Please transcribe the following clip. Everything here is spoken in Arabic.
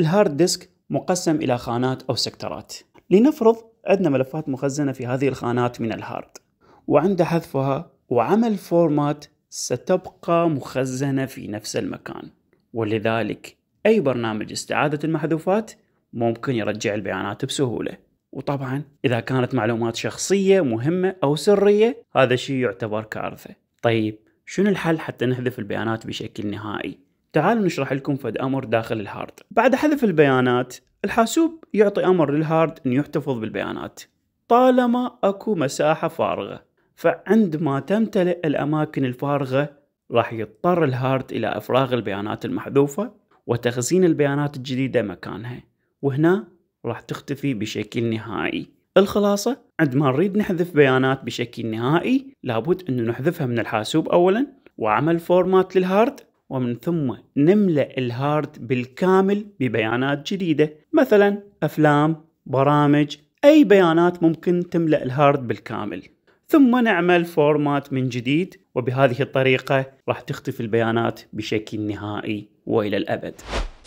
الهارد ديسك مقسم إلى خانات أو سكترات لنفرض عندنا ملفات مخزنة في هذه الخانات من الهارد وعند حذفها وعمل فورمات ستبقى مخزنة في نفس المكان ولذلك أي برنامج استعادة المحذوفات ممكن يرجع البيانات بسهولة وطبعا إذا كانت معلومات شخصية مهمة أو سرية هذا الشيء يعتبر كارثة طيب شنو الحل حتى نحذف البيانات بشكل نهائي تعالوا نشرح لكم فد امر داخل الهارد بعد حذف البيانات الحاسوب يعطي امر للهارد ان يحتفظ بالبيانات طالما اكو مساحه فارغه فعندما تمتلئ الاماكن الفارغه راح يضطر الهارد الى افراغ البيانات المحذوفه وتخزين البيانات الجديده مكانها وهنا راح تختفي بشكل نهائي الخلاصة عندما نريد نحذف بيانات بشكل نهائي لابد أن نحذفها من الحاسوب أولا وعمل فورمات للهارد ومن ثم نملأ الهارد بالكامل ببيانات جديدة مثلا أفلام برامج أي بيانات ممكن تملأ الهارد بالكامل ثم نعمل فورمات من جديد وبهذه الطريقة راح تختفي البيانات بشكل نهائي وإلى الأبد